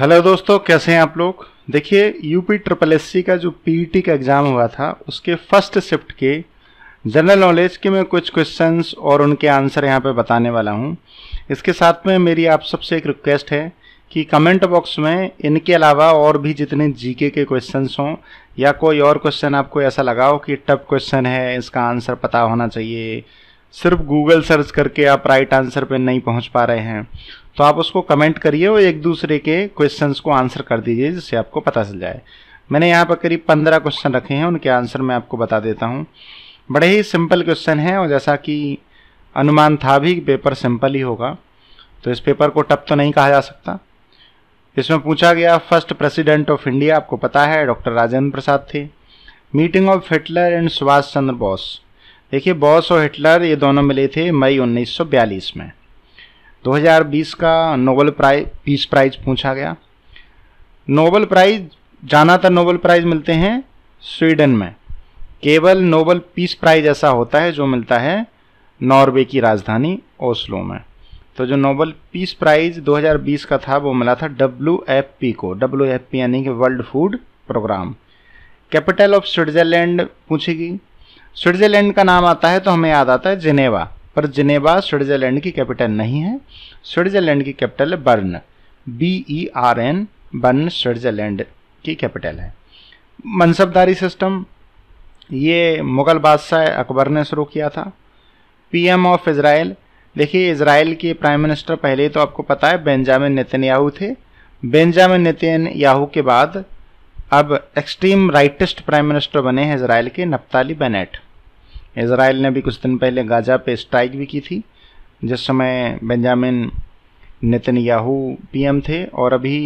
hello दोस्तों कैसे हैं आप लोग देखिए यूपी ट्रिपल एससी का जो पीईटी e का एग्ज़ाम हुआ था उसके फर्स्ट शिफ्ट के जनरल नॉलेज के मैं कुछ क्वेश्चंस और उनके आंसर यहाँ पे बताने वाला हूँ इसके साथ में मेरी आप सबसे एक रिक्वेस्ट है कि कमेंट बॉक्स में इनके अलावा और भी जितने जीके के क्वेश्चंस हों या कोई और क्वेश्चन आपको ऐसा लगाओ कि टफ क्वेश्चन है इसका आंसर पता होना चाहिए सिर्फ गूगल सर्च करके आप राइट आंसर पे नहीं पहुंच पा रहे हैं तो आप उसको कमेंट करिए और एक दूसरे के क्वेश्चंस को आंसर कर दीजिए जिससे आपको पता चल जाए मैंने यहाँ पर करीब पंद्रह क्वेश्चन रखे हैं उनके आंसर मैं आपको बता देता हूँ बड़े ही सिंपल क्वेश्चन हैं और जैसा कि अनुमान था भी पेपर सिंपल ही होगा तो इस पेपर को टप तो नहीं कहा जा सकता इसमें पूछा गया फर्स्ट प्रेसिडेंट ऑफ इंडिया आपको पता है डॉक्टर राजेंद्र प्रसाद थे meeting of Hitler and Subhash Chandra Bose देखिए बॉस और हिटलर ये दोनों मिले थे मई 1942 में 2020 का नोबल प्राइज पीस प्राइज पूछा गया नोबल प्राइज ज़्यादातर नोबल प्राइज मिलते हैं स्वीडन में केवल नोबल पीस प्राइज ऐसा होता है जो मिलता है नॉर्वे की राजधानी ओस्लो में तो जो नोबल पीस प्राइज 2020 का था वो मिला था डब्ल्यू एफ पी को डब्ल्यू एफ पी यानी कि world food programme capital of Switzerland पूछेगी स्विट्ज़रलैंड का नाम आता है तो हमें याद आता है जिनेवा पर जिनेवा स्विट्जरलैंड की कैपिटल नहीं है स्विट्जरलैंड की capital Bern B E R N Bern Switzerland की कैपिटल है मनसबदारी सिस्टम ये मुग़ल बादशाह अकबर ने शुरू किया था पीएम ऑफ इसराइल देखिए इसराइल के प्राइम मिनिस्टर पहले तो आपको पता है बेंजामिन नितिनयाहू थे बेंजामिन याहू के बाद अब एक्सट्रीम राइटिस्ट प्राइम मिनिस्टर बने हैं इसराइल के नप्ताली बेनेट इसराइल ने भी कुछ दिन पहले गाजा पे स्ट्राइक भी की थी जिस समय बेंजामिन नेतन्याहू पीएम थे और अभी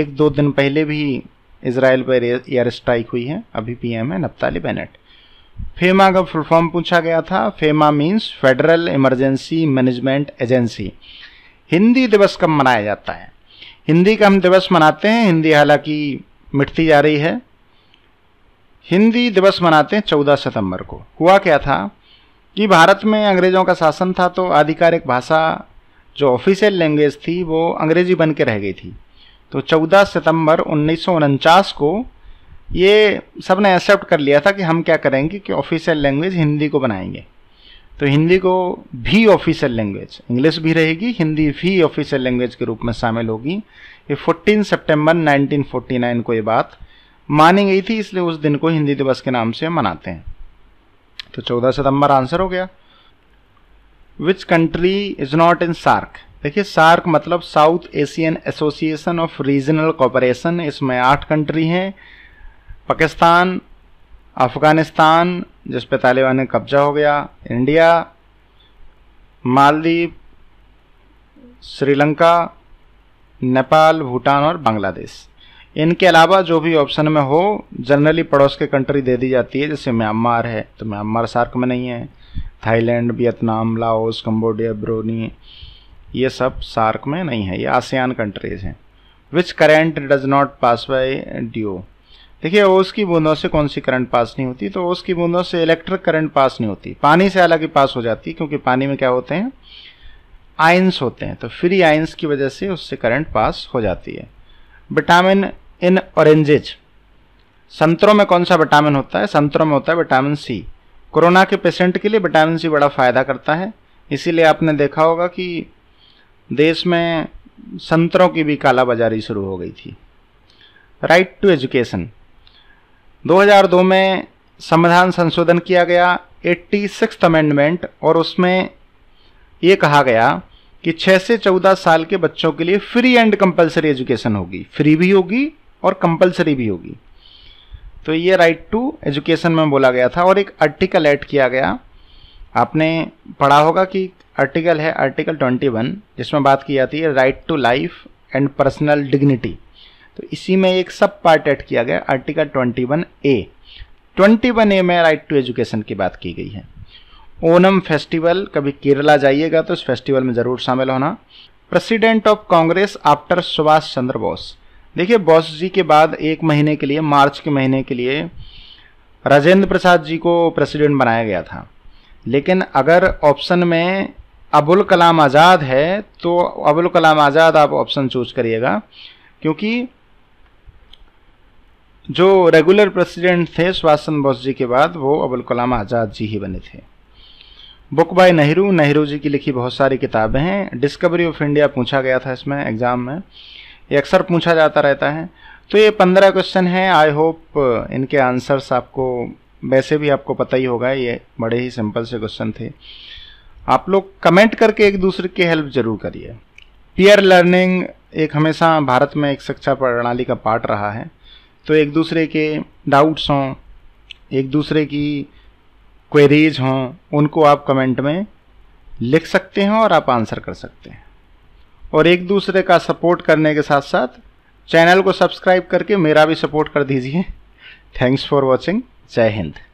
एक दो दिन पहले भी इसराइल पर एयर स्ट्राइक हुई है अभी पीएम है नप्ताली बेनेट फेमा का फुल फॉर्म पूछा गया था FEMA means federal emergency management agency Hindi Diwas कब मनाया जाता है हिंदी का हम दिवस मनाते हैं हिंदी हालांकि मिटती जा रही है हिंदी दिवस मनाते हैं चौदह सितंबर को हुआ क्या था कि भारत में अंग्रेज़ों का शासन था तो आधिकारिक भाषा जो ऑफिशियल लैंग्वेज थी वो अंग्रेज़ी बन के रह गई थी तो 14 सितंबर उन्नीस को ये सब ने एक्सेप्ट कर लिया था कि हम क्या करेंगे कि ऑफिशियल लैंग्वेज हिंदी को बनाएंगे तो हिंदी को भी ऑफिशियल लैंग्वेज इंग्लिश भी रहेगी हिंदी भी ऑफिशियल लैंग्वेज के रूप में शामिल होगी ये 14 सितंबर 1949 को ये बात मानी गई थी इसलिए उस दिन को हिंदी दिवस के नाम से मनाते हैं तो 14 सितंबर आंसर हो गया which country is not in SAARC देखिए सार्क मतलब south Asian association of regional cooperation इसमें आठ कंट्री हैं पाकिस्तान अफगानिस्तान जिस पे तालिबान ने कब्जा हो गया इंडिया मालदीव श्रीलंका नेपाल भूटान और बांग्लादेश इनके अलावा जो भी ऑप्शन में हो जनरली पड़ोस के कंट्री दे दी जाती है जैसे म्यांमार है तो म्यांमार सार्क में नहीं है Thailand Vietnam Laos Cambodia Brunei ये सब सार्क में नहीं है ये आसियान कंट्रीज़ हैं which current does not pass by dew देखिए ओस की बूंदों से कौन सी करंट पास नहीं होती तो ओस की बूंदों से इलेक्ट्रिक करंट पास नहीं होती पानी से अलग ही पास हो जाती क्योंकि पानी में क्या होते हैं आयंस होते हैं तो फ्री आयंस की वजह से उससे करंट पास हो जाती है विटामिन इन ऑरेंजेज संतरों में कौन सा विटामिन होता है संतरों में होता है विटामिन सी कोरोना के पेशेंट के लिए विटामिन सी बड़ा फ़ायदा करता है इसीलिए आपने देखा होगा कि देश में संतरों की भी कालाबाजारी शुरू हो गई थी राइट टू एजुकेशन 2002 में संविधान संशोधन किया गया एट्टी सिक्स अमेंडमेंट और उसमें ये कहा गया कि 6 से 14 साल के बच्चों के लिए फ्री एंड कंपलसरी एजुकेशन होगी फ्री भी होगी और कंपलसरी भी होगी तो ये राइट टू एजुकेशन में बोला गया था और एक आर्टिकल ऐड किया गया आपने पढ़ा होगा कि आर्टिकल है आर्टिकल 21 जिसमें बात की जाती है right to life and personal dignity तो इसी में एक सब पार्ट ऐड किया गया आर्टिकल 21 ए 21 ए में राइट टू एजुकेशन की बात की गई है ओनम फेस्टिवल कभी केरला जाइएगा तो इस फेस्टिवल में ज़रूर शामिल होना president of Congress after Subhash Chandra Bose देखिए बॉस जी के बाद एक महीने के लिए मार्च के महीने के लिए राजेंद्र प्रसाद जी को प्रेसिडेंट बनाया गया था लेकिन अगर ऑप्शन में अबुल कलाम आज़ाद है तो अबुल कलाम आज़ाद आप ऑप्शन चूज करिएगा क्योंकि जो रेगुलर प्रेसिडेंट थे सुभाष चंद्र बोस जी के बाद वो अबुल कलाम आज़ाद जी ही बने थे बुक बाय नेहरू नेहरू जी की लिखी बहुत सारी किताबें हैं डिस्कवरी ऑफ इंडिया पूछा गया था इसमें एग्ज़ाम में ये अक्सर पूछा जाता रहता है तो ये पंद्रह क्वेश्चन हैं आई होप uh, इनके आंसर्स आपको वैसे भी आपको पता ही होगा ये बड़े ही सिंपल से क्वेश्चन थे आप लोग कमेंट करके एक दूसरे की हेल्प जरूर करिए पीयर लर्निंग एक हमेशा भारत में एक शिक्षा प्रणाली का पार्ट रहा है तो एक दूसरे के डाउट्स हों एक दूसरे की क्वेरीज हों उनको आप कमेंट में लिख सकते हैं और आप आंसर कर सकते हैं और एक दूसरे का सपोर्ट करने के साथ साथ चैनल को सब्सक्राइब करके मेरा भी सपोर्ट कर दीजिए थैंक्स फॉर वॉचिंग जय हिंद